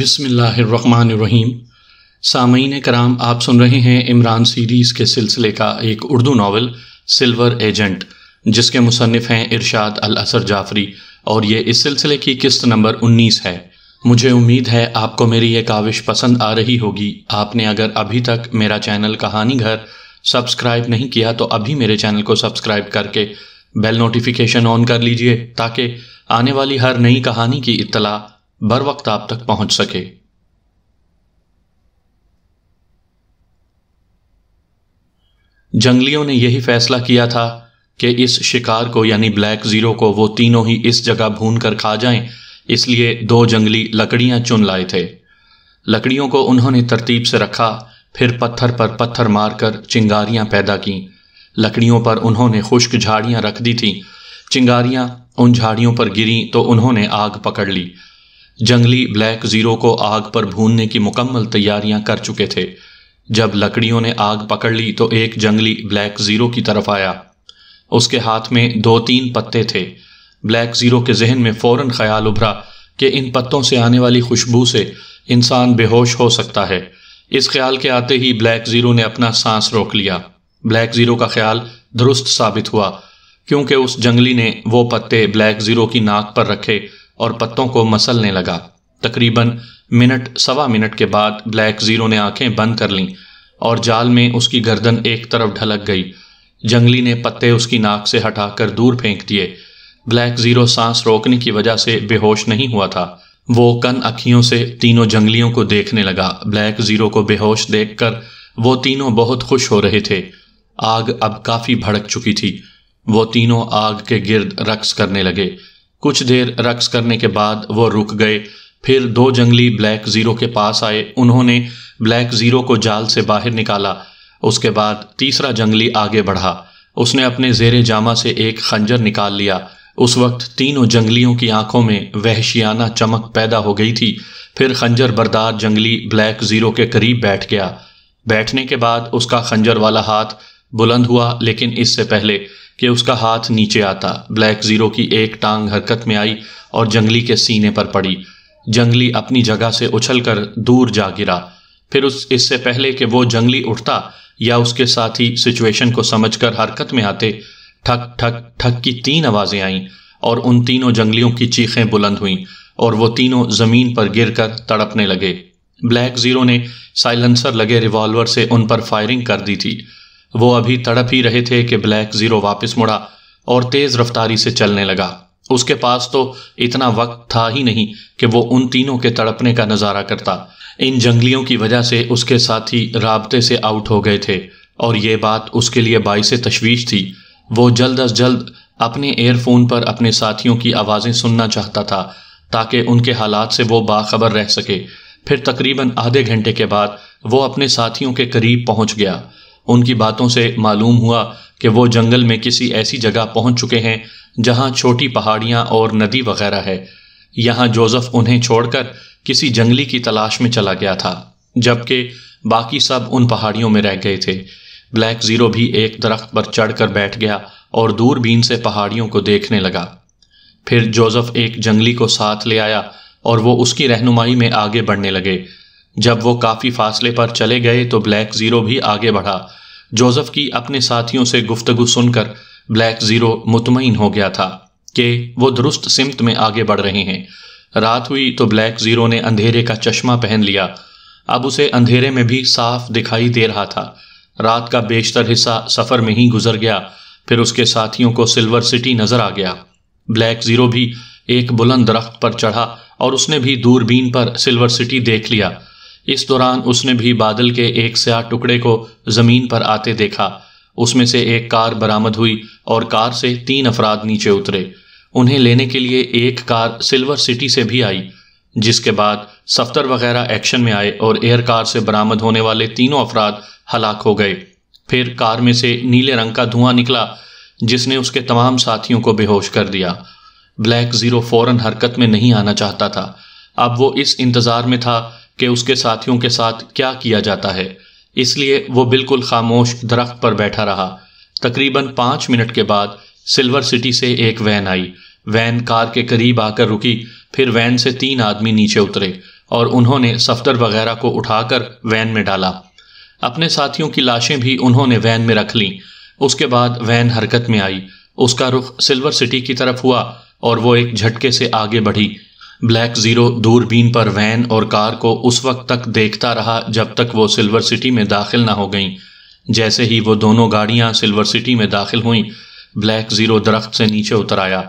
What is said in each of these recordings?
बिसमीम सामीन कराम आप सुन रहे हैं इमरान सीरीज़ के सिलसिले का एक उर्दू नावल सिल्वर एजेंट जिसके मुसनफ़ हैं इरशाद अल असर जाफरी और ये इस सिलसिले की किस्त नंबर 19 है मुझे उम्मीद है आपको मेरी ये काविश पसंद आ रही होगी आपने अगर अभी तक मेरा चैनल कहानी घर सब्सक्राइब नहीं किया तो अभी मेरे चैनल को सब्सक्राइब करके बेल नोटिफिकेशन ऑन कर लीजिए ताकि आने वाली हर नई कहानी की इतला बर वक्त आप तक पहुंच सके जंगलियों ने यही फैसला किया था कि इस शिकार को यानी ब्लैक जीरो को वो तीनों ही इस जगह भून कर खा जाएं इसलिए दो जंगली लकड़ियां चुन लाए थे लकड़ियों को उन्होंने तरतीब से रखा फिर पत्थर पर पत्थर मारकर चिंगारियां पैदा की लकड़ियों पर उन्होंने खुश्क झाड़ियां रख दी थी चिंगारियां उन झाड़ियों पर गिरी तो उन्होंने आग पकड़ ली जंगली ब्लैक ज़ीरो को आग पर भूनने की मुकम्मल तैयारियां कर चुके थे जब लकड़ियों ने आग पकड़ ली तो एक जंगली ब्लैक ज़ीरो की तरफ आया उसके हाथ में दो तीन पत्ते थे ब्लैक ज़ीरो के जहन में फ़ौर ख्याल उभरा कि इन पत्तों से आने वाली खुशबू से इंसान बेहोश हो सकता है इस ख्याल के आते ही ब्लैक ज़ीरो ने अपना सांस रोक लिया ब्लैक ज़ीरो का ख्याल दुरुस्त साबित हुआ क्योंकि उस जंगली ने वो पत्ते ब्लैक ज़ीरो की नाक पर रखे और पत्तों को मसलने लगा तकरीबन मिनट सवा मिनट के बाद ब्लैक ज़ीरो ने आंखें बंद कर लीं और जाल में उसकी गर्दन एक तरफ ढलक गई जंगली ने पत्ते उसकी नाक से हटाकर दूर फेंक दिए ब्लैक ज़ीरो सांस रोकने की वजह से बेहोश नहीं हुआ था वो कन अखियों से तीनों जंगलियों को देखने लगा ब्लैक ज़ीरो को बेहोश देखकर वो तीनों बहुत खुश हो रहे थे आग अब काफ़ी भड़क चुकी थी वो तीनों आग के गिर्द रक्स करने लगे कुछ देर रक्स करने के बाद वो रुक गए फिर दो जंगली ब्लैक ज़ीरो के पास आए उन्होंने ब्लैक ज़ीरो को जाल से बाहर निकाला उसके बाद तीसरा जंगली आगे बढ़ा उसने अपने जेर जामा से एक खंजर निकाल लिया उस वक्त तीनों जंगलियों की आंखों में वहशियाना चमक पैदा हो गई थी फिर खंजर बरदार जंगली ब्लैक ज़ीरो के करीब बैठ गया बैठने के बाद उसका खंजर वाला हाथ बुलंद हुआ लेकिन इससे पहले कि उसका हाथ नीचे आता ब्लैक जीरो की एक टांग हरकत में आई और जंगली के सीने पर पड़ी जंगली अपनी जगह से उछलकर दूर जा गिरा फिर उस इससे पहले कि वो जंगली उठता या उसके साथ ही सिचुएशन को समझकर हरकत में आते ठक ठक ठक की तीन आवाज़ें आईं और उन तीनों जंगलियों की चीखें बुलंद हुईं और वो तीनों ज़मीन पर गिरकर तड़पने लगे ब्लैक ज़ीरो ने साइलेंसर लगे रिवॉल्वर से उन पर फायरिंग कर दी थी वो अभी तड़प ही रहे थे कि ब्लैक जीरो वापस मुड़ा और तेज रफ्तारी से चलने लगा उसके पास तो इतना वक्त था ही नहीं कि वो उन तीनों के तड़पने का नज़ारा करता इन जंगलियों की वजह से उसके साथी राबते से आउट हो गए थे और ये बात उसके लिए से तशवीश थी वो जल्द अज जल्द अपने एयरफोन पर अपने साथियों की आवाज़ें सुनना चाहता था ताकि उनके हालात से वो बाखबर रह सके फिर तकरीबन आधे घंटे के बाद वो अपने साथियों के करीब पहुंच गया उनकी बातों से मालूम हुआ कि वो जंगल में किसी ऐसी जगह पहुंच चुके हैं जहां छोटी पहाड़ियां और नदी वगैरह है यहाँ जोसेफ उन्हें छोड़कर किसी जंगली की तलाश में चला गया था जबकि बाकी सब उन पहाड़ियों में रह गए थे ब्लैक ज़ीरो भी एक दरख्त पर चढ़कर बैठ गया और दूरबीन से पहाड़ियों को देखने लगा फिर जोसेफ एक जंगली को साथ ले आया और वो उसकी रहनुमाई में आगे बढ़ने लगे जब वो काफ़ी फासले पर चले गए तो ब्लैक ज़ीरो भी आगे बढ़ा जोसेफ की अपने साथियों से गुफ्तगु सुनकर ब्लैक ज़ीरो मुतमिन हो गया था कि वो दुरुस्त सिमत में आगे बढ़ रहे हैं रात हुई तो ब्लैक ज़ीरो ने अंधेरे का चश्मा पहन लिया अब उसे अंधेरे में भी साफ दिखाई दे रहा था रात का बेशतर हिस्सा सफ़र में ही गुजर गया फिर उसके साथियों को सिल्वर सिटी नज़र आ गया ब्लैक ज़ीरो भी एक बुलंद दरख्त पर चढ़ा और उसने भी दूरबीन पर सिल्वर सिटी देख लिया इस दौरान उसने भी बादल के एक स्याह टुकड़े को जमीन पर आते देखा उसमें से एक कार बरामद हुई और कार से तीन अफराद नीचे उतरे उन्हें लेने के लिए एक कार सिल्वर सिटी से भी आई जिसके बाद सफ्तर वगैरह एक्शन में आए और एयर कार से बरामद होने वाले तीनों अफराद हलाक हो गए फिर कार में से नीले रंग का धुआं निकला जिसने उसके तमाम साथियों को बेहोश कर दिया ब्लैक जीरो फौरन हरकत में नहीं आना चाहता था अब वो इस इंतजार में था कि उसके साथियों के साथ क्या किया जाता है इसलिए वो बिल्कुल खामोश दरख्त पर बैठा रहा तकरीबन पांच मिनट के बाद सिल्वर सिटी से एक वैन आई वैन कार के करीब आकर रुकी फिर वैन से तीन आदमी नीचे उतरे और उन्होंने सफदर वगैरह को उठाकर वैन में डाला अपने साथियों की लाशें भी उन्होंने वैन में रख लीं उसके बाद वैन हरकत में आई उसका रुख सिल्वर सिटी की तरफ हुआ और वो एक झटके से आगे बढ़ी ब्लैक ज़ीरो दूरबीन पर वैन और कार को उस वक्त तक देखता रहा जब तक वो सिल्वर सिटी में दाखिल ना हो गईं जैसे ही वो दोनों गाड़ियां सिल्वर सिटी में दाखिल हुईं ब्लैक ज़ीरो दरख्त से नीचे उतर आया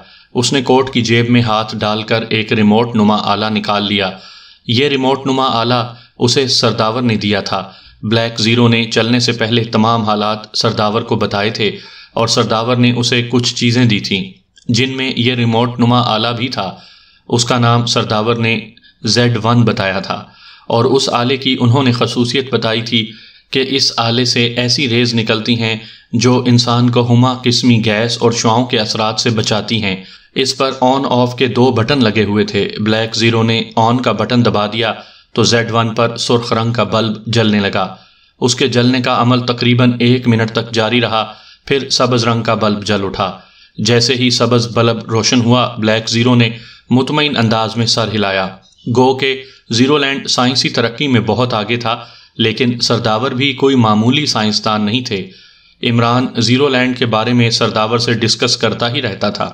उसने कोट की जेब में हाथ डालकर एक रिमोट नुमा आला निकाल लिया ये रिमोट नुमा आला उसे सरदावर ने दिया था ब्लैक ज़ीरो ने चलने से पहले तमाम हालात सरदावर को बताए थे और सरदावर ने उसे कुछ चीज़ें दी थीं जिनमें यह रिमोट नुमा आला भी था उसका नाम सरदावर ने जेड वन बताया था और उस आले की उन्होंने खसूसियत बताई थी कि इस आले से ऐसी रेज़ निकलती हैं जो इंसान को हुमा किस्मी गैस और शुआओं के असरात से बचाती हैं इस पर ऑन ऑफ के दो बटन लगे हुए थे ब्लैक ज़ीरो ने ऑन का बटन दबा दिया तो जेड वन पर सुर्ख रंग का बल्ब जलने लगा उसके जलने का अमल तकरीबन एक मिनट तक जारी रहा फिर सब्ज़ रंग का बल्ब जल उठा जैसे ही सब्ज़ बल्ब रोशन हुआ ब्लैक ज़ीरो ने मुतमिन अंदाज में सर हिलाया गो के ज़ीरो लैंड साइंसी तरक्की में बहुत आगे था लेकिन सरदावर भी कोई मामूली साइंसदान नहीं थे इमरान ज़ीरो लैंड के बारे में सरदावर से डिस्कस करता ही रहता था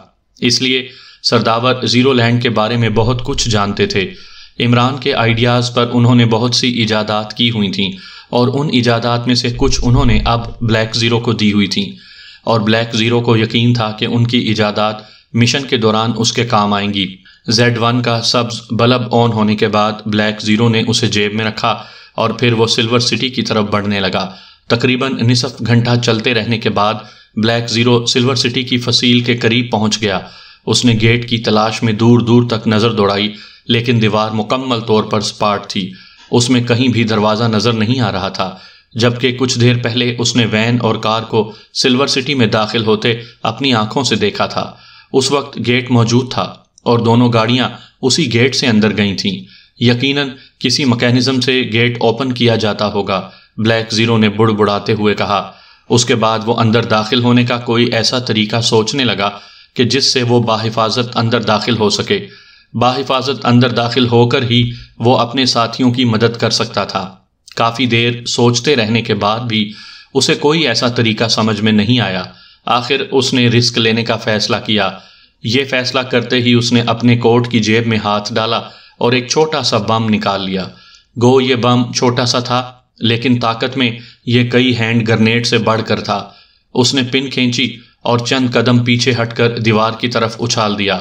इसलिए सरदावर ज़ीरो लैंड के बारे में बहुत कुछ जानते थे इमरान के आइडियाज़ पर उन्होंने बहुत सी इजादात की हुई थीं और उन इजादात में से कुछ उन्होंने अब ब्लैक ज़ीरो को दी हुई थीं और ब्लैक ज़ीरो को यकीन था कि उनकी इजादात मिशन के दौरान उसके काम आएंगी जेड वन का सब्ज बल्ब ऑन होने के बाद ब्लैक ज़ीरो ने उसे जेब में रखा और फिर वो सिल्वर सिटी की तरफ बढ़ने लगा तकरीबन निसफ घंटा चलते रहने के बाद ब्लैक ज़ीरो सिल्वर सिटी की फसील के करीब पहुंच गया उसने गेट की तलाश में दूर दूर तक नज़र दौड़ाई लेकिन दीवार मुकम्मल तौर पर स्पाट थी उसमें कहीं भी दरवाज़ा नज़र नहीं आ रहा था जबकि कुछ देर पहले उसने वैन और कार को सिल्वर सिटी में दाखिल होते अपनी आंखों से देखा था उस वक्त गेट मौजूद था और दोनों गाड़ियां उसी गेट से अंदर गई थीं यकीनन किसी मैकेनिज्म से गेट ओपन किया जाता होगा ब्लैक ज़ीरो ने बुड़बुड़ाते हुए कहा उसके बाद वो अंदर दाखिल होने का कोई ऐसा तरीका सोचने लगा कि जिससे वो बाहिफाजत अंदर दाखिल हो सके बाहिफाजत अंदर दाखिल होकर ही वो अपने साथियों की मदद कर सकता था काफ़ी देर सोचते रहने के बाद भी उसे कोई ऐसा तरीका समझ में नहीं आया आखिर उसने रिस्क लेने का फैसला किया ये फैसला करते ही उसने अपने कोट की जेब में हाथ डाला और एक छोटा सा बम निकाल लिया गो ये बम छोटा सा था लेकिन ताकत में यह कई हैंड ग्रनेड से बढ़कर था उसने पिन खींची और चंद कदम पीछे हटकर दीवार की तरफ उछाल दिया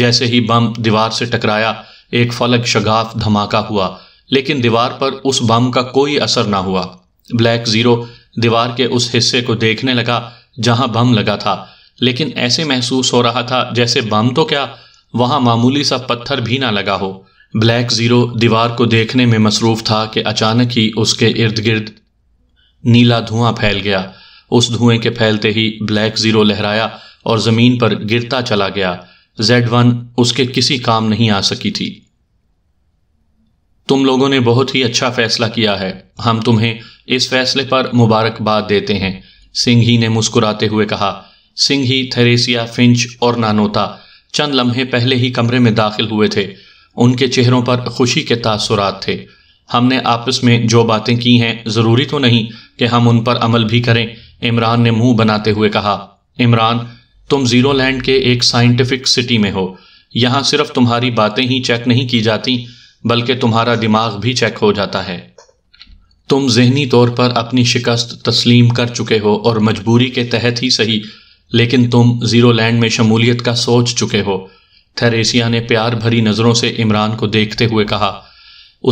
जैसे ही बम दीवार से टकराया एक फलक शगाफ धमाका हुआ लेकिन दीवार पर उस बम का कोई असर ना हुआ ब्लैक जीरो दीवार के उस हिस्से को देखने लगा जहां बम लगा था लेकिन ऐसे महसूस हो रहा था जैसे बम तो क्या वहां मामूली सा पत्थर भी ना लगा हो ब्लैक ज़ीरो दीवार को देखने में मसरूफ था कि अचानक ही उसके इर्द गिर्द नीला धुआं फैल गया उस धुएं के फैलते ही ब्लैक ज़ीरो लहराया और ज़मीन पर गिरता चला गया जेड वन उसके किसी काम नहीं आ सकी थी तुम लोगों ने बहुत ही अच्छा फैसला किया है हम तुम्हें इस फैसले पर मुबारकबाद देते हैं सिंह ने मुस्कुराते हुए कहा सिंह ही थेरेसिया फिंच और नानोता चंद लम्हे पहले ही कमरे में दाखिल हुए थे उनके चेहरों पर खुशी के तासुरात थे हमने आपस में जो बातें की हैं ज़रूरी तो नहीं कि हम उन पर अमल भी करें इमरान ने मुंह बनाते हुए कहा इमरान तुम जीरो लैंड के एक साइंटिफिक सिटी में हो यहाँ सिर्फ तुम्हारी बातें ही चेक नहीं की जाती बल्कि तुम्हारा दिमाग भी चेक हो जाता है तुम जहनी तौर पर अपनी शिकस्त तस्लीम कर चुके हो और मजबूरी के तहत ही सही लेकिन तुम जीरो लैंड में शमूलियत का सोच चुके हो थेरेसिया ने प्यार भरी नज़रों से इमरान को देखते हुए कहा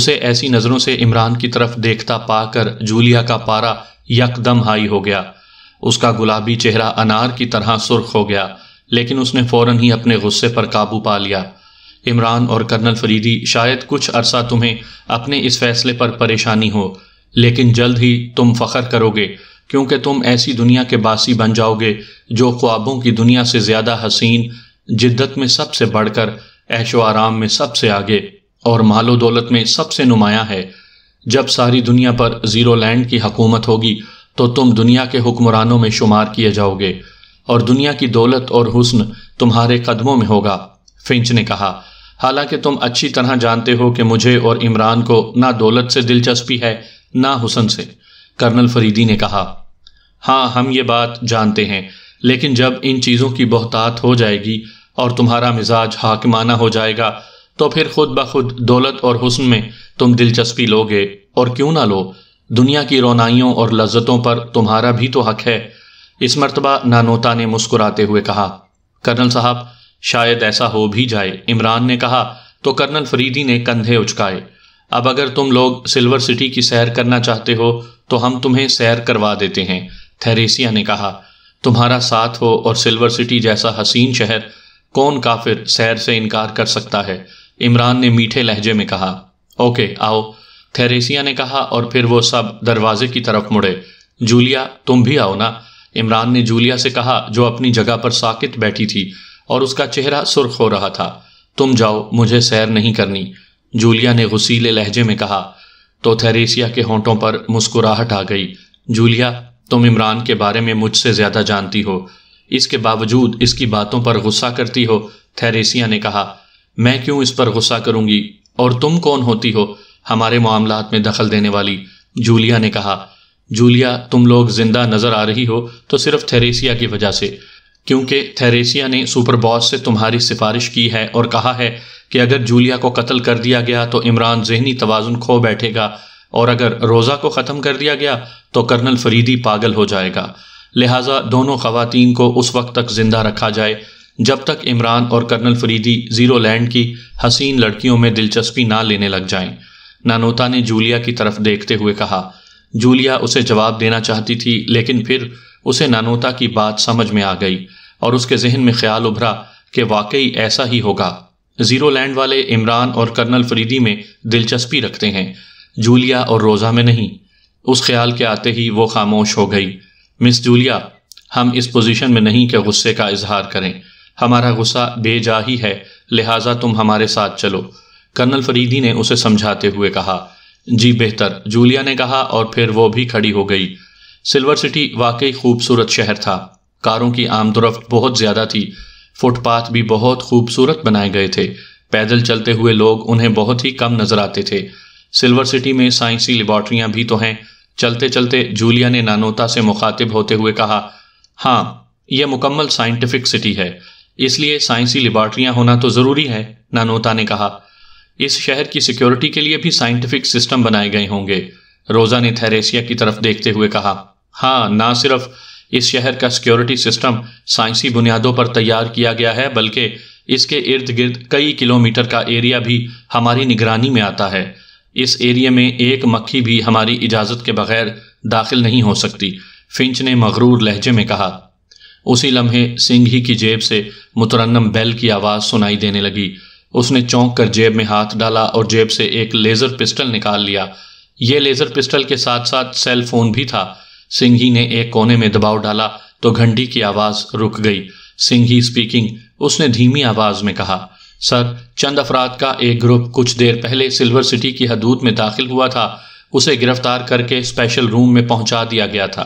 उसे ऐसी नज़रों से इमरान की तरफ देखता पाकर जूलिया का पारा यकदम हाई हो गया उसका गुलाबी चेहरा अनार की तरह सुर्ख हो गया लेकिन उसने फौरन ही अपने गुस्से पर काबू पा लिया इमरान और कर्नल फरीदी शायद कुछ अरसा तुम्हें अपने इस फैसले पर परेशानी हो लेकिन जल्द ही तुम फख्र करोगे क्योंकि तुम ऐसी दुनिया के बासी बन जाओगे जो ख्वाबों की दुनिया से ज़्यादा हसीन जिद्दत में सबसे बढ़कर ऐशो आराम में सबसे आगे और मालो दौलत में सबसे नुमाया है जब सारी दुनिया पर ज़ीरो लैंड की हकूमत होगी तो तुम दुनिया के हुक्मरानों में शुमार किए जाओगे और दुनिया की दौलत और हुस्न तुम्हारे कदमों में होगा फिंच ने कहा हालांकि तुम अच्छी तरह जानते हो कि मुझे और इमरान को ना दौलत से दिलचस्पी है ना हुसन से कर्नल फरीदी ने कहा हाँ हम ये बात जानते हैं लेकिन जब इन चीज़ों की बहुतात हो जाएगी और तुम्हारा मिजाज हाकिमाना हो जाएगा तो फिर खुद ब खुद दौलत और हुसन में तुम दिलचस्पी लोगे और क्यों ना लो दुनिया की रोनाइयों और लज्जतों पर तुम्हारा भी तो हक है इस मरतबा नानोता ने मुस्कुराते हुए कहा कर्नल साहब शायद ऐसा हो भी जाए इमरान ने कहा तो कर्नल फरीदी ने कंधे उचकाए अब अगर तुम लोग सिल्वर सिटी की सैर करना चाहते हो तो हम तुम्हें सैर करवा देते हैं थेरेसिया ने कहा तुम्हारा साथ हो और सिल्वर सिटी जैसा हसीन शहर कौन काफिर सैर से इनकार कर सकता है इमरान ने मीठे लहजे में कहा ओके आओ थेरेसिया ने कहा और फिर वो सब दरवाजे की तरफ मुड़े जूलिया तुम भी आओ ना इमरान ने जूलिया से कहा जो अपनी जगह पर साकित बैठी थी और उसका चेहरा सुर्ख हो रहा था तुम जाओ मुझे सैर नहीं करनी जूलिया ने गुसीले लहजे में कहा तो थेरेसिया के होंठों पर मुस्कुराहट आ गई जूलिया तुम इमरान के बारे में मुझसे ज़्यादा जानती हो इसके बावजूद इसकी बातों पर गुस्सा करती हो थेरेसिया ने कहा मैं क्यों इस पर गुस्सा करूंगी और तुम कौन होती हो हमारे मामलात में दखल देने वाली जूलिया ने कहा जूलिया तुम लोग जिंदा नजर आ रही हो तो सिर्फ थेरेसिया की वजह से क्योंकि थेरेसिया ने सुपरबॉस से तुम्हारी सिफारिश की है और कहा है कि अगर जूलिया को कत्ल कर दिया गया तो इमरान जहनी तोज़ुन खो बैठेगा और अगर रोज़ा को ख़त्म कर दिया गया तो कर्नल फरीदी पागल हो जाएगा लिहाजा दोनों खवतान को उस वक्त तक ज़िंदा रखा जाए जब तक इमरान और कर्नल फरीदी ज़ीरो लैंड की हसीन लड़कियों में दिलचस्पी ना लेने लग जाएं नानोता ने जूलिया की तरफ देखते हुए कहा जूलिया उसे जवाब देना चाहती थी लेकिन फिर उसे नानोता की बात समझ में आ गई और उसके जहन में ख्याल उभरा कि वाकई ऐसा ही होगा जीरो लैंड वाले इमरान और कर्नल फरीदी में दिलचस्पी रखते हैं जूलिया और रोज़ा में नहीं उस ख्याल के आते ही वो खामोश हो गई मिस जूलिया हम इस पोजीशन में नहीं कि गुस्से का इजहार करें हमारा गुस्सा बेजा ही है लिहाजा तुम हमारे साथ चलो कर्नल फरीदी ने उसे समझाते हुए कहा जी बेहतर जूलिया ने कहा और फिर वो भी खड़ी हो गई सिल्वर सिटी वाकई खूबसूरत शहर था कारों की आमदरफ्त बहुत ज़्यादा थी फुटपाथ भी बहुत खूबसूरत बनाए गए थे पैदल चलते हुए लोग उन्हें बहुत ही कम नज़र आते थे सिल्वर सिटी में साइंसी लेबॉर्ट्रियाँ भी तो हैं चलते चलते जूलिया ने नानोता से मुखातिब होते हुए कहा हाँ यह मुकम्मल साइंटिफिक सिटी है इसलिए साइंसी लेबॉर्ट्रियाँ होना तो ज़रूरी है नानोता ने कहा इस शहर की सिक्योरिटी के लिए भी साइंटिफिक सिस्टम बनाए गए होंगे रोज़ा ने थेरेसिया की तरफ देखते हुए कहा हाँ ना सिर्फ इस शहर का सिक्योरिटी सिस्टम साइंसी बुनियादों पर तैयार किया गया है बल्कि इसके इर्द गिर्द कई किलोमीटर का एरिया भी हमारी निगरानी में आता है इस एरिया में एक मक्खी भी हमारी इजाज़त के बगैर दाखिल नहीं हो सकती फिंच ने मगरूर लहजे में कहा उसी लम्हे सिंह ही की जेब से मुतरन्नम बेल की आवाज़ सुनाई देने लगी उसने चौंक कर जेब में हाथ डाला और जेब से एक लेज़र पिस्टल निकाल लिया ये लेज़र पिस्टल के साथ साथ सेल फोन भी था सिंघी ने एक कोने में दबाव डाला तो घंटी की आवाज रुक गई सिंघी स्पीकिंग उसने धीमी आवाज में कहा सर चंद अफराद का एक ग्रुप कुछ देर पहले सिल्वर सिटी की हदूद में दाखिल हुआ था उसे गिरफ्तार करके स्पेशल रूम में पहुंचा दिया गया था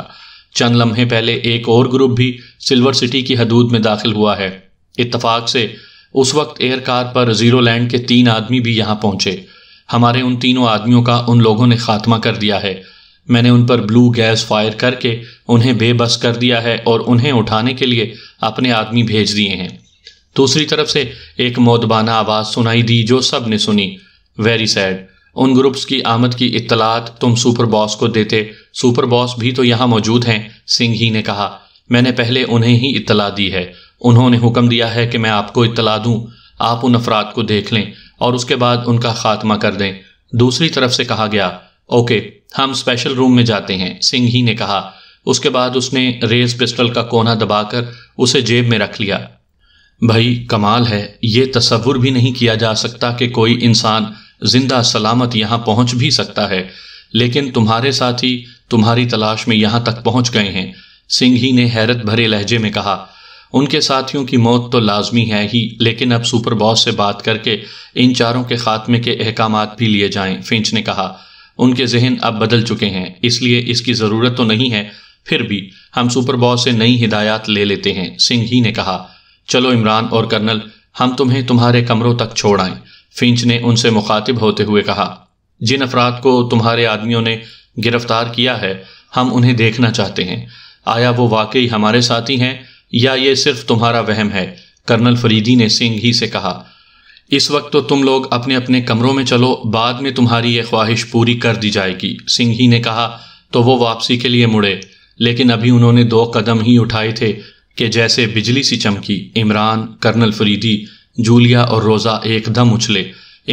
चंद लम्हे पहले एक और ग्रुप भी सिल्वर सिटी की हदूद में दाखिल हुआ है इतफाक से उस वक्त एयर कार पर जीरो लैंड के तीन आदमी भी यहाँ पहुंचे हमारे उन तीनों आदमियों का उन लोगों ने खात्मा कर दिया है मैंने उन पर ब्लू गैस फायर करके उन्हें बेबस कर दिया है और उन्हें उठाने के लिए अपने आदमी भेज दिए हैं दूसरी तरफ से एक मौतबाना आवाज़ सुनाई दी जो सब ने सुनी वेरी सैड उन ग्रुप्स की आमद की इतलात तुम सुपर बॉस को देते सुपर बॉस भी तो यहाँ मौजूद हैं सिंह ही ने कहा मैंने पहले उन्हें ही इतला दी है उन्होंने हुक्म दिया है कि मैं आपको इतला दूं आप उन अफराद को देख लें और उसके बाद उनका खात्मा कर दें दूसरी तरफ से कहा गया ओके हम स्पेशल रूम में जाते हैं सिंह ही ने कहा उसके बाद उसने रेस पिस्टल का कोना दबाकर उसे जेब में रख लिया भाई कमाल है ये तस्वुर भी नहीं किया जा सकता कि कोई इंसान जिंदा सलामत यहां पहुंच भी सकता है लेकिन तुम्हारे साथी तुम्हारी तलाश में यहां तक पहुंच गए हैं सिंह ही ने हैरत भरे लहजे में कहा उनके साथियों की मौत तो लाजमी है ही लेकिन अब सुपर बॉस से बात करके इन चारों के खात्मे के अहकाम भी लिए जाएं फिंच ने कहा उनके जहन अब बदल चुके हैं इसलिए इसकी ज़रूरत तो नहीं है फिर भी हम सुपर बॉस से नई हिदायत ले लेते हैं सिंह ही ने कहा चलो इमरान और कर्नल हम तुम्हें तुम्हारे कमरों तक छोड़ आए फिंच ने उनसे मुखातिब होते हुए कहा जिन अफराद को तुम्हारे आदमियों ने गिरफ्तार किया है हम उन्हें देखना चाहते हैं आया वो वाकई हमारे साथी हैं या ये सिर्फ तुम्हारा वहम है कर्नल फरीदी ने सिंह ही से कहा इस वक्त तो तुम लोग अपने अपने कमरों में चलो बाद में तुम्हारी ये ख्वाहिश पूरी कर दी जाएगी सिंह ही ने कहा तो वो वापसी के लिए मुड़े लेकिन अभी उन्होंने दो कदम ही उठाए थे कि जैसे बिजली सी चमकी इमरान कर्नल फरीदी जूलिया और रोज़ा एकदम उछले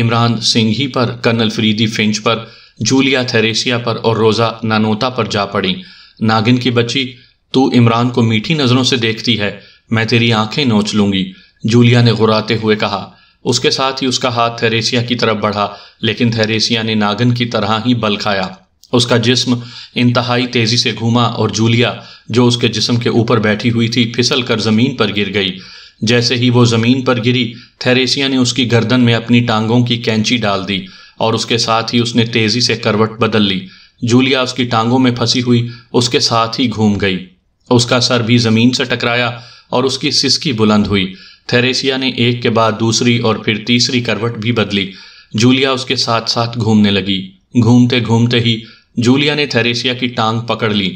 इमरान सिंह ही पर कर्नल फरीदी फिंच पर जूलिया थेरेसिया पर और रोज़ा नानोता पर जा पड़ी नागिन की बच्ची तू इमरान को मीठी नज़रों से देखती है मैं तेरी आंखें नोच लूंगी जूलिया ने घुराते हुए कहा उसके साथ ही उसका हाथ थेरेसिया की तरफ बढ़ा लेकिन थेरेसिया ने नागन की तरह ही बल खाया उसका जिस्म इंतहाई तेजी से घूमा और जूलिया जो उसके जिस्म के ऊपर बैठी हुई थी फिसल कर जमीन पर गिर गई जैसे ही वो जमीन पर गिरी थेरेसिया ने उसकी गर्दन में अपनी टांगों की कैंची डाल दी और उसके साथ ही उसने तेजी से करवट बदल ली जूलिया उसकी टांगों में फंसी हुई उसके साथ ही घूम गई उसका सर भी जमीन से टकराया और उसकी सिसकी बुलंद हुई थेरेसिया ने एक के बाद दूसरी और फिर तीसरी करवट भी बदली जूलिया उसके साथ साथ घूमने लगी घूमते घूमते ही जूलिया ने थेरेसिया की टांग पकड़ ली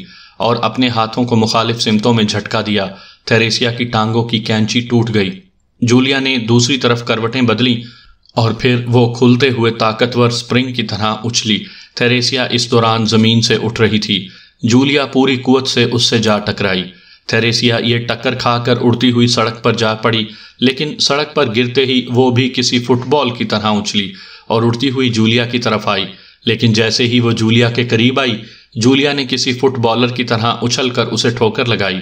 और अपने हाथों को मुखालिफ सिमतों में झटका दिया थेरेसिया की टांगों की कैंची टूट गई जूलिया ने दूसरी तरफ करवटें बदली और फिर वो खुलते हुए ताकतवर स्प्रिंग की तरह उछली थेरेसिया इस दौरान जमीन से उठ रही थी जूलिया पूरी कुवत से उससे जा टकराई थेरेसिया ये टक्कर खाकर उड़ती हुई सड़क पर जा पड़ी लेकिन सड़क पर गिरते ही वो भी किसी फुटबॉल की तरह उछली और उड़ती हुई जूलिया की तरफ आई लेकिन जैसे ही वो जूलिया के करीब आई जूलिया ने किसी फुटबॉलर की तरह उछल कर उसे ठोकर लगाई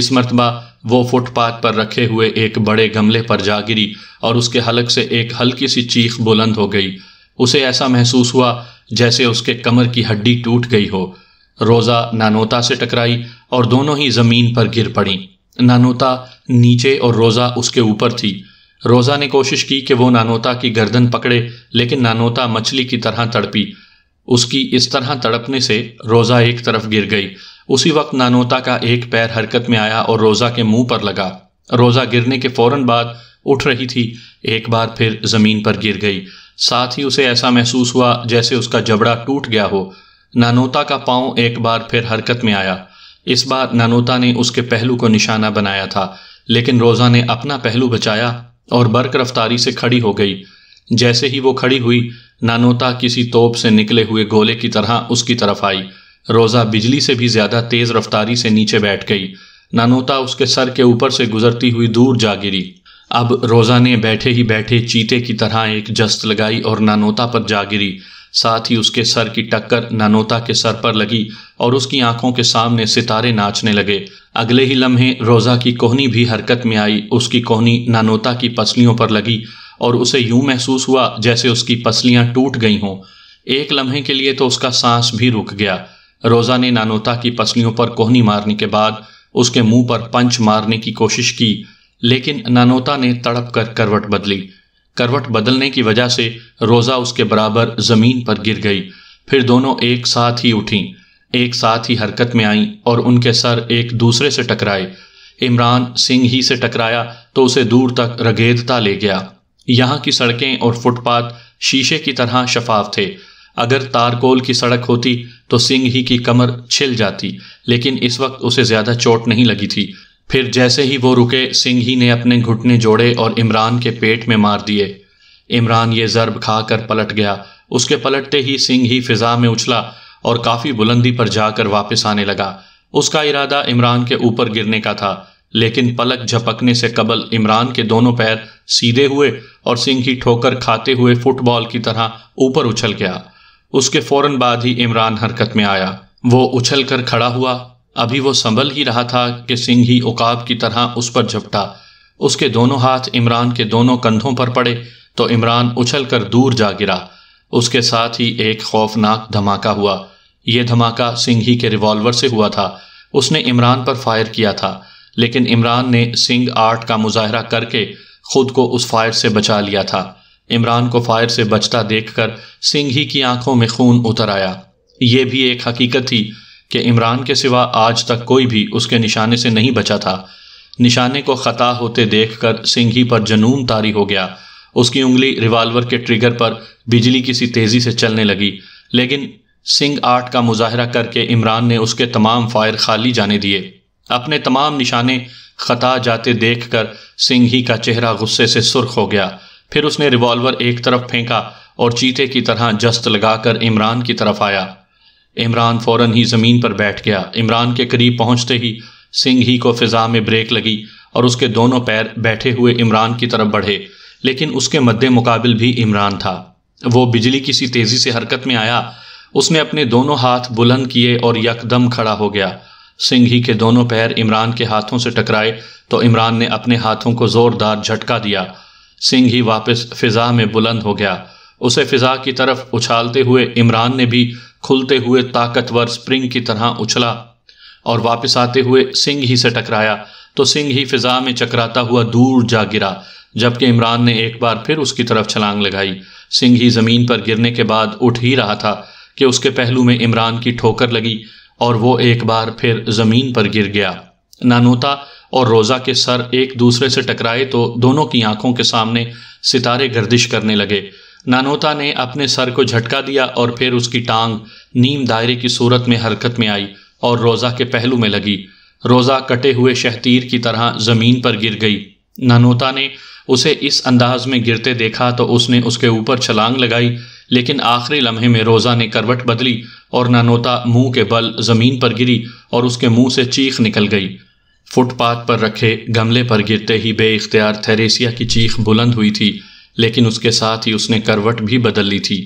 इस मरतबा वो फुटपाथ पर रखे हुए एक बड़े गमले पर जा गिरी और उसके हलक से एक हल्की सी चीख बुलंद हो गई उसे ऐसा महसूस हुआ जैसे उसके कमर की हड्डी टूट गई हो रोज़ा नानोता से टकराई और दोनों ही जमीन पर गिर पड़ी नानोता नीचे और रोजा उसके ऊपर थी रोजा ने कोशिश की कि वो नानोता की गर्दन पकड़े लेकिन नानोता मछली की तरह तड़पी उसकी इस तरह तड़पने से रोजा एक तरफ गिर गई उसी वक्त नानोता का एक पैर हरकत में आया और रोजा के मुंह पर लगा रोजा गिरने के फौरन बाद उठ रही थी एक बार फिर जमीन पर गिर गई साथ ही उसे ऐसा महसूस हुआ जैसे उसका जबड़ा टूट गया हो नानोता का पांव एक बार फिर हरकत में आया इस बार ननोता ने उसके पहलू को निशाना बनाया था लेकिन रोज़ा ने अपना पहलू बचाया और बर्क रफ्तारी से खड़ी हो गई जैसे ही वो खड़ी हुई नानोता किसी तोप से निकले हुए गोले की तरह उसकी तरफ आई रोज़ा बिजली से भी ज़्यादा तेज़ रफ्तारी से नीचे बैठ गई नानोता उसके सर के ऊपर से गुजरती हुई दूर जा गिरी अब रोज़ा ने बैठे ही बैठे चीते की तरह एक जस्त लगाई और नानोता पर जा गिरी साथ ही उसके सर की टक्कर ननोता के सर पर लगी और उसकी आंखों के सामने सितारे नाचने लगे अगले ही लम्हे रोज़ा की कोहनी भी हरकत में आई उसकी कोहनी ननोता की पसलियों पर लगी और उसे यूं महसूस हुआ जैसे उसकी पसलियां टूट गई हों एक लम्हे के लिए तो उसका सांस भी रुक गया रोज़ा ने नानोता की पसलियों पर कोहनी मारने के बाद उसके मुंह पर पंच मारने की कोशिश की लेकिन नानोता ने तड़प कर करवट बदली करवट बदलने की वजह से रोज़ा उसके बराबर ज़मीन पर गिर गई फिर दोनों एक साथ ही उठी एक साथ ही हरकत में आईं और उनके सर एक दूसरे से टकराए इमरान सिंह ही से टकराया तो उसे दूर तक रगेदता ले गया यहाँ की सड़कें और फुटपाथ शीशे की तरह शफाफ थे अगर तारकोल की सड़क होती तो सिंह ही की कमर छिल जाती लेकिन इस वक्त उसे ज़्यादा चोट नहीं लगी थी फिर जैसे ही वो रुके सिंह ही ने अपने घुटने जोड़े और इमरान के पेट में मार दिए इमरान ये ज़रब खाकर पलट गया उसके पलटते ही सिंह ही फिजा में उछला और काफ़ी बुलंदी पर जाकर वापस आने लगा उसका इरादा इमरान के ऊपर गिरने का था लेकिन पलक झपकने से कबल इमरान के दोनों पैर सीधे हुए और सिंह ही ठोकर खाते हुए फुटबॉल की तरह ऊपर उछल गया उसके फौरन बाद ही इमरान हरकत में आया वो उछल कर खड़ा हुआ अभी वो संभल ही रहा था कि सिंह ही उकाब की तरह उस पर झपटा उसके दोनों हाथ इमरान के दोनों कंधों पर पड़े तो इमरान उछल कर दूर जा गिरा उसके साथ ही एक खौफनाक धमाका हुआ यह धमाका सिंह ही के रिवॉल्वर से हुआ था उसने इमरान पर फायर किया था लेकिन इमरान ने सिंह आर्ट का मुजाहरा करके खुद को उस फायर से बचा लिया था इमरान को फायर से बचता देखकर सिंह ही की आंखों में खून उतर आया ये भी एक हकीकत थी कि इमरान के सिवा आज तक कोई भी उसके निशाने से नहीं बचा था निशाने को ख़ता होते देख कर सिंघी पर जनून तारी हो गया उसकी उंगली रिवाल्वर के ट्रिगर पर बिजली किसी तेज़ी से चलने लगी लेकिन सिंह आर्ट का मुजाहरा करके इमरान ने उसके तमाम फायर खाली जाने दिए अपने तमाम निशाने खता जाते देख कर सिंघी का चेहरा गुस्से से सुर्ख हो गया फिर उसने रिवॉल्वर एक तरफ फेंका और चीते की तरह जस्त लगाकर इमरान की तरफ आया इमरान फौरन ही ज़मीन पर बैठ गया इमरान के करीब पहुंचते ही सिंह ही को फिजा में ब्रेक लगी और उसके दोनों पैर बैठे हुए इमरान की तरफ बढ़े लेकिन उसके मद्दे मुकाबिल भी इमरान था वो बिजली किसी तेज़ी से हरकत में आया उसने अपने दोनों हाथ बुलंद किए और यकदम खड़ा हो गया सिंह ही के दोनों पैर इमरान के हाथों से टकराए तो इमरान ने अपने हाथों को ज़ोरदार झटका दिया सिंह ही वापस फिजा में बुलंद हो गया उसे फिजा की तरफ उछालते हुए इमरान ने भी खुलते हुए ताकतवर स्प्रिंग की तरह उछला और वापस आते हुए सिंह ही से टकराया तो सिंह ही फिजा में चकराता हुआ दूर जा गिरा जबकि इमरान ने एक बार फिर उसकी तरफ छलांग लगाई सिंह ही ज़मीन पर गिरने के बाद उठ ही रहा था कि उसके पहलू में इमरान की ठोकर लगी और वो एक बार फिर ज़मीन पर गिर गया नानोता और रोज़ा के सर एक दूसरे से टकराए तो दोनों की आंखों के सामने सितारे गर्दिश करने लगे नानोता ने अपने सर को झटका दिया और फिर उसकी टांग नीम दायरे की सूरत में हरकत में आई और रोज़ा के पहलू में लगी रोज़ा कटे हुए शहतीर की तरह ज़मीन पर गिर गई नानोता ने उसे इस अंदाज में गिरते देखा तो उसने उसके ऊपर छलांग लगाई लेकिन आखिरी लम्हे में रोज़ा ने करवट बदली और नानोता मुंह के बल ज़मीन पर गिरी और उसके मुंह से चीख निकल गई फुटपाथ पर रखे गमले पर गिरते ही बेख्तियार थेरेसिया की चीख बुलंद हुई थी लेकिन उसके साथ ही उसने करवट भी बदल ली थी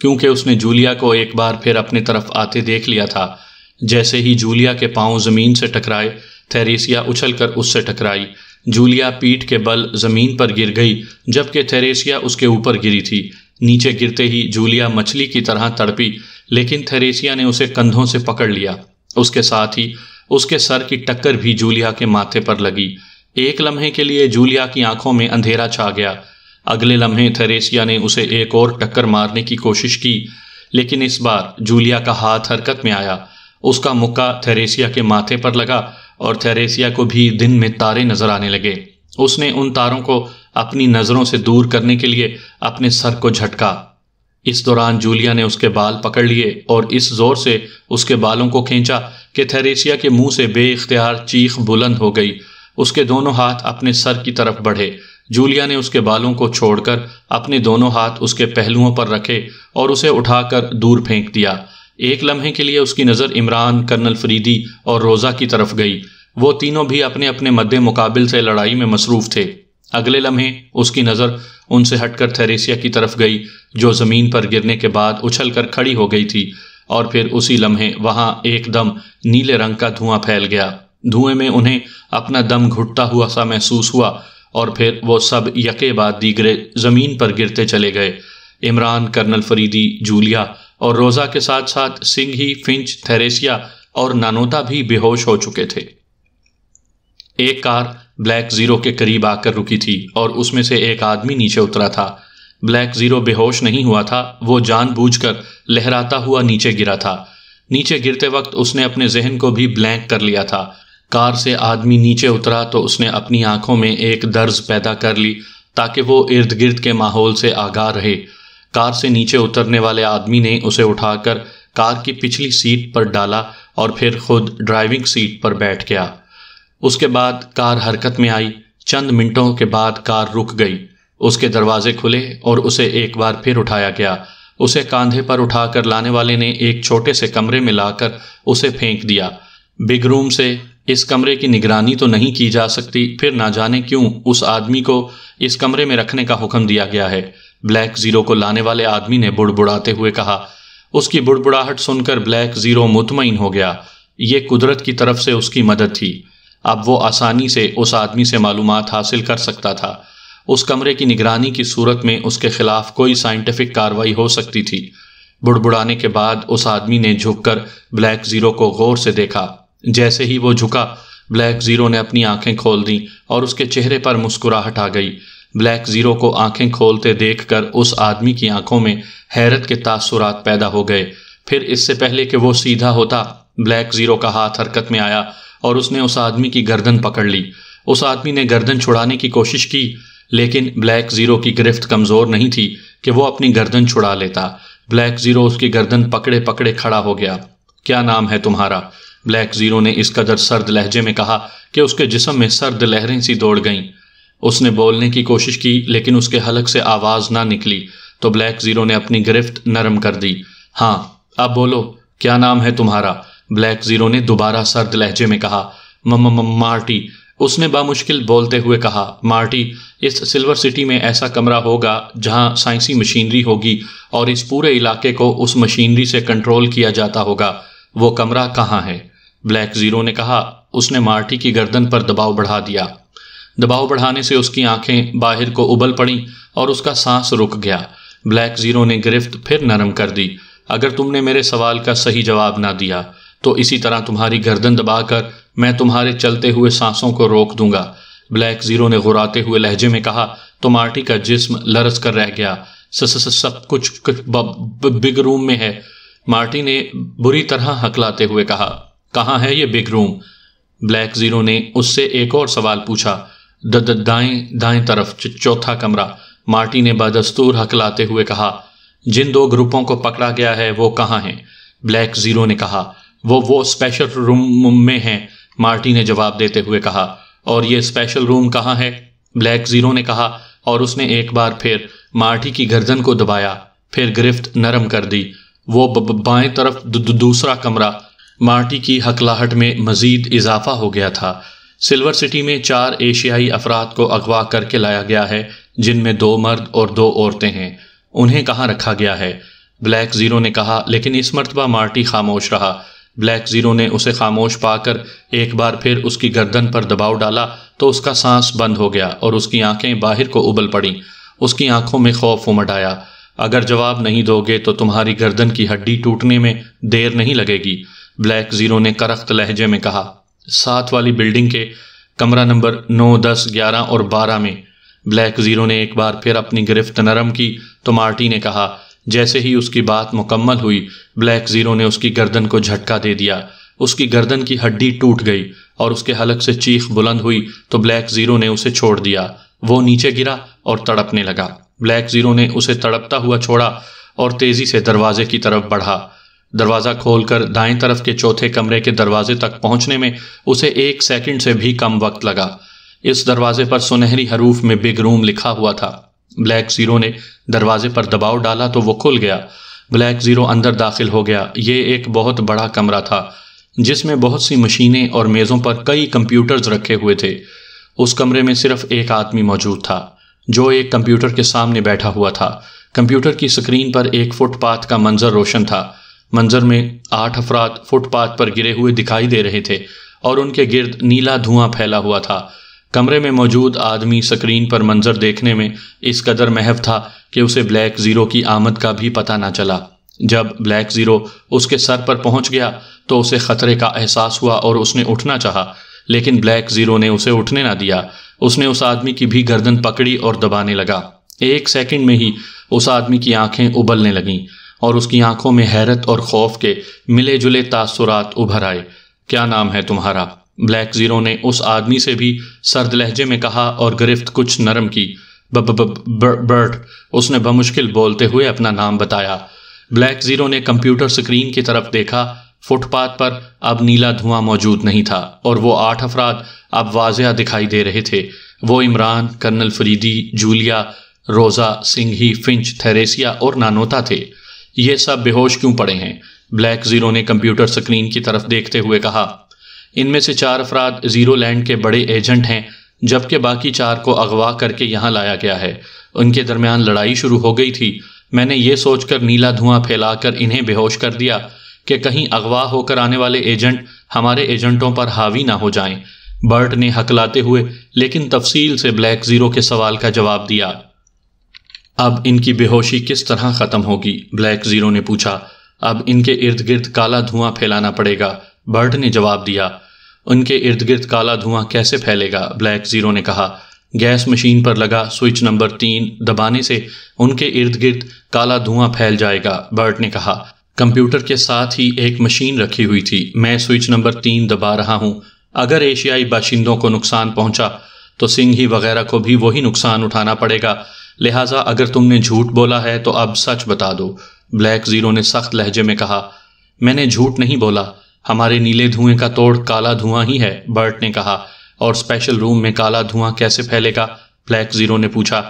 क्योंकि उसने जूलिया को एक बार फिर अपने तरफ आते देख लिया था जैसे ही जूलिया के पांव जमीन से टकराए थेरेसिया उछलकर उससे टकराई जूलिया पीठ के बल जमीन पर गिर गई जबकि थेरेसिया उसके ऊपर गिरी थी नीचे गिरते ही जूलिया मछली की तरह तड़पी लेकिन थेरेसिया ने उसे कंधों से पकड़ लिया उसके साथ ही उसके सर की टक्कर भी जूलिया के माथे पर लगी एक लम्हे के लिए जूलिया की आंखों में अंधेरा छा गया अगले लम्हे थेरेसिया ने उसे एक और टक्कर मारने की कोशिश की लेकिन इस बार जूलिया का हाथ हरकत में आया उसका मुक्का थेरेसिया के माथे पर लगा और थेरेसिया को भी दिन में तारे नजर आने लगे उसने उन तारों को अपनी नज़रों से दूर करने के लिए अपने सर को झटका इस दौरान जूलिया ने उसके बाल पकड़ लिए और इस जोर से उसके बालों को खींचा कि थेरेसिया के मुंह से बेख्तियार चीख बुलंद हो गई उसके दोनों हाथ अपने सर की तरफ बढ़े जूलिया ने उसके बालों को छोड़कर अपने दोनों हाथ उसके पहलुओं पर रखे और उसे उठाकर दूर फेंक दिया एक लम्हे के लिए उसकी नज़र इमरान कर्नल फरीदी और रोज़ा की तरफ गई वो तीनों भी अपने अपने मदे मुकाबिल से लड़ाई में मसरूफ़ थे अगले लम्हे उसकी नज़र उनसे हटकर थेरेसिया की तरफ गई जो ज़मीन पर गिरने के बाद उछल कर खड़ी हो गई थी और फिर उसी लम्हे वहाँ एकदम नीले रंग का धुआं फैल गया धुएं में उन्हें अपना दम घुटता हुआ सा महसूस हुआ और फिर वो सब यके बाद दीगरे ज़मीन पर गिरते चले गए इमरान कर्नल फरीदी जूलिया और रोज़ा के साथ साथ सिंह ही फिंच थेरेसिया और नानोता भी बेहोश हो चुके थे एक कार ब्लैक ज़ीरो के करीब आकर रुकी थी और उसमें से एक आदमी नीचे उतरा था ब्लैक ज़ीरो बेहोश नहीं हुआ था वो जानबूझकर लहराता हुआ नीचे गिरा था नीचे गिरते वक्त उसने अपने जहन को भी ब्लैंक कर लिया था कार से आदमी नीचे उतरा तो उसने अपनी आंखों में एक दर्ज पैदा कर ली ताकि वो इर्द गिर्द के माहौल से आगाह रहे कार से नीचे उतरने वाले आदमी ने उसे उठाकर कार की पिछली सीट पर डाला और फिर खुद ड्राइविंग सीट पर बैठ गया उसके बाद कार हरकत में आई चंद मिनटों के बाद कार रुक गई उसके दरवाजे खुले और उसे एक बार फिर उठाया गया उसे कांधे पर उठाकर लाने वाले ने एक छोटे से कमरे में लाकर उसे फेंक दिया बिग रूम से इस कमरे की निगरानी तो नहीं की जा सकती फिर ना जाने क्यों उस आदमी को इस कमरे में रखने का हुक्म दिया गया है ब्लैक जीरो को लाने वाले आदमी ने बुड़बुड़ाते हुए कहा उसकी बुड़बुड़ाहट सुनकर ब्लैक जीरो मुतमिन हो गया ये कुदरत की तरफ से उसकी मदद थी अब वो आसानी से उस आदमी से मालूम हासिल कर सकता था उस कमरे की निगरानी की सूरत में उसके खिलाफ कोई साइंटिफिक कार्रवाई हो सकती थी बुड़बुड़ाने के बाद उस आदमी ने झुककर ब्लैक जीरो को गौर से देखा जैसे ही वो झुका ब्लैक ज़ीरो ने अपनी आंखें खोल दी और उसके चेहरे पर मुस्कुराहट आ गई ब्लैक ज़ीरो को आंखें खोलते देखकर उस आदमी की आंखों में हैरत के तासुरात पैदा हो गए फिर इससे पहले कि वो सीधा होता ब्लैक ज़ीरो का हाथ हरकत में आया और उसने उस आदमी की गर्दन पकड़ ली उस आदमी ने गर्दन छुड़ाने की कोशिश की लेकिन ब्लैक ज़ीरो की गिरफ्त कमज़ोर नहीं थी कि वो अपनी गर्दन छुड़ा लेता ब्लैक ज़ीरो उसकी गर्दन पकड़े पकड़े खड़ा हो गया क्या नाम है तुम्हारा ब्लैक जीरो ने इस कदर सर्द लहजे में कहा कि उसके जिसम में सर्द लहरें सी दौड़ गईं उसने बोलने की कोशिश की लेकिन उसके हलक से आवाज़ ना निकली तो ब्लैक ज़ीरो ने अपनी गिरफ्त नरम कर दी हाँ अब बोलो क्या नाम है तुम्हारा ब्लैक ज़ीरो ने दोबारा सर्द लहजे में कहा मार्टी उसने बामुश्किल बोलते हुए कहा मार्टी इस सिल्वर सिटी में ऐसा कमरा होगा जहां साइंसी मशीनरी होगी और इस पूरे इलाके को उस मशीनरी से कंट्रोल किया जाता होगा वो कमरा कहाँ है ब्लैक जीरो ने कहा उसने मार्टी की गर्दन पर दबाव बढ़ा दिया दबाव बढ़ाने से उसकी आंखें बाहर को उबल पड़ी और उसका सांस रुक गया ब्लैक जीरो ने गिरफ्त फिर नरम कर दी अगर तुमने मेरे सवाल का सही जवाब ना दिया तो इसी तरह तुम्हारी गर्दन दबाकर मैं तुम्हारे चलते हुए सांसों को रोक दूंगा ब्लैक जीरो ने घुराते हुए लहजे में कहा तो मार्टी का जिस्म लरस कर रह गया सब कुछ, कुछ बिग रूम में है मार्टी ने बुरी तरह हकलाते हुए कहा कहाँ है ये बिग रूम ब्लैक जीरो ने उससे एक और सवाल पूछा दाएं दाएं तरफ चौथा कमरा मार्टी ने बदस्तूर हकलाते हुए कहा जिन दो ग्रुपों को पकड़ा गया है वो कहाँ हैं ब्लैक जीरो ने कहा वो वो स्पेशल रूम में हैं मार्टी ने जवाब देते हुए कहा और ये स्पेशल रूम कहाँ है ब्लैक जीरो ने कहा और उसने एक बार फिर मार्टी की गर्दन को दबाया फिर गिरफ्त नरम कर दी वो बाएं तरफ दूसरा कमरा मार्टी की हकलाहट में मजीद इजाफा हो गया था सिल्वर सिटी में चार एशियाई अफराद को अगवा करके लाया गया है जिनमें दो मर्द और दो औरतें हैं उन्हें कहाँ रखा गया है ब्लैक ज़ीरो ने कहा लेकिन इस मरतबा मार्टी खामोश रहा ब्लैक ज़ीरो ने उसे खामोश पाकर एक बार फिर उसकी गर्दन पर दबाव डाला तो उसका सांस बंद हो गया और उसकी आंखें बाहर को उबल पड़ी उसकी आंखों में खौफ उमट आया अगर जवाब नहीं दोगे तो तुम्हारी गर्दन की हड्डी टूटने में देर नहीं लगेगी ब्लैक जीरो ने करख्त लहजे में कहा साथ वाली बिल्डिंग के कमरा नंबर नौ दस ग्यारह और बारह में ब्लैक जीरो ने एक बार फिर अपनी गिरफ्त नरम की तो मार्टी ने कहा जैसे ही उसकी बात मुकम्मल हुई ब्लैक जीरो ने उसकी गर्दन को झटका दे दिया उसकी गर्दन की हड्डी टूट गई और उसके हलक से चीख बुलंद हुई तो ब्लैक जीरो ने उसे छोड़ दिया वो नीचे गिरा और तड़पने लगा ब्लैक जीरो ने उसे तड़पता हुआ छोड़ा और तेजी से दरवाजे की तरफ बढ़ा दरवाज़ा खोलकर दाएं तरफ के चौथे कमरे के दरवाजे तक पहुंचने में उसे एक सेकंड से भी कम वक्त लगा इस दरवाजे पर सुनहरी हरूफ में बिग रूम लिखा हुआ था ब्लैक जीरो ने दरवाजे पर दबाव डाला तो वो खुल गया ब्लैक जीरो अंदर दाखिल हो गया ये एक बहुत बड़ा कमरा था जिसमें बहुत सी मशीनें और मेज़ों पर कई कंप्यूटर्स रखे हुए थे उस कमरे में सिर्फ एक आदमी मौजूद था जो एक कंप्यूटर के सामने बैठा हुआ था कंप्यूटर की स्क्रीन पर एक फुटपाथ का मंजर रोशन था मंजर में आठ अफराद फुटपाथ पर गिरे हुए दिखाई दे रहे थे और उनके गिर्द नीला धुआं फैला हुआ था कमरे में मौजूद आदमी स्क्रीन पर मंजर देखने में इस कदर महव था कि उसे ब्लैक ज़ीरो की आमद का भी पता ना चला जब ब्लैक ज़ीरो उसके सर पर पहुंच गया तो उसे खतरे का एहसास हुआ और उसने उठना चाहा लेकिन ब्लैक जीरो ने उसे उठने ना दिया उसने उस आदमी की भी गर्दन पकड़ी और दबाने लगा एक सेकंड में ही उस आदमी की आंखें उबलने लगीं और उसकी आंखों में हैरत और खौफ के मिले जुले तासुरात उभर आए क्या नाम है तुम्हारा ब्लैक जीरो ने उस आदमी से भी सर्द लहजे में कहा और गिरफ्त कुछ नरम की बब बर्ट उसने बमुश्किल बोलते हुए अपना नाम बताया ब्लैक जीरो ने कंप्यूटर स्क्रीन की तरफ देखा फुटपाथ पर अब नीला धुआं मौजूद नहीं था और वो आठ अफराद अब वाजिया दिखाई दे रहे थे वो इमरान कर्नल फरीदी जूलिया रोज़ा सिंघी फिंच थेरेसिया और नानोता थे ये सब बेहोश क्यों पड़े हैं ब्लैक ज़ीरो ने कंप्यूटर स्क्रीन की तरफ देखते हुए कहा इनमें से चार अफराद ज़ीरो लैंड के बड़े एजेंट हैं जबकि बाकी चार को अगवा करके यहाँ लाया गया है उनके दरमियान लड़ाई शुरू हो गई थी मैंने ये सोचकर नीला धुआं फैलाकर इन्हें बेहोश कर दिया कि कहीं अगवा होकर आने वाले एजेंट हमारे एजेंटों पर हावी ना हो जाएं। बर्ट ने हकलाते हुए लेकिन तफसील से ब्लैक जीरो के सवाल का जवाब दिया अब इनकी बेहोशी किस तरह खत्म होगी ब्लैक जीरो ने पूछा अब इनके इर्द गिर्द काला धुआं फैलाना पड़ेगा बर्ट ने जवाब दिया उनके इर्द गिर्द काला धुआं कैसे फैलेगा ब्लैक जीरो ने कहा गैस मशीन पर लगा स्विच नंबर तीन दबाने से उनके इर्द गिर्द काला धुआं फैल जाएगा बर्ट ने कहा कंप्यूटर के साथ ही एक मशीन रखी हुई थी मैं स्विच नंबर तीन दबा रहा हूं अगर एशियाई बाशिंदों को नुकसान पहुंचा तो सिंह ही वगैरह को भी वही नुकसान उठाना पड़ेगा लिहाजा अगर तुमने झूठ बोला है तो अब सच बता दो ब्लैक जीरो ने सख्त लहजे में कहा मैंने झूठ नहीं बोला हमारे नीले धुएं का तोड़ काला धुआं ही है बर्ट ने कहा और स्पेशल रूम में काला धुआं कैसे फैलेगा ब्लैक जीरो ने पूछा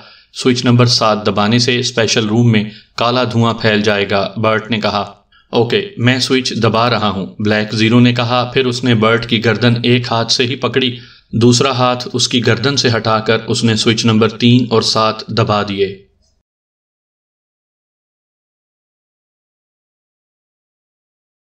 स्विच नंबर सात दबाने से स्पेशल रूम में काला धुआं फैल जाएगा बर्ट ने कहा ओके मैं स्विच दबा रहा हूं ब्लैक जीरो ने कहा फिर उसने बर्ट की गर्दन एक हाथ से ही पकड़ी दूसरा हाथ उसकी गर्दन से हटाकर उसने स्विच नंबर तीन और सात दबा दिए